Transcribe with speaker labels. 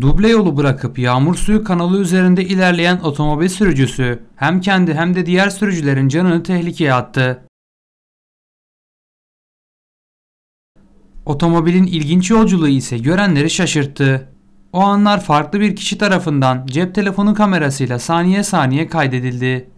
Speaker 1: Duble yolu bırakıp yağmur suyu kanalı üzerinde ilerleyen otomobil sürücüsü hem kendi hem de diğer sürücülerin canını tehlikeye attı. Otomobilin ilginç yolculuğu ise görenleri şaşırttı. O anlar farklı bir kişi tarafından cep telefonu kamerasıyla saniye saniye kaydedildi.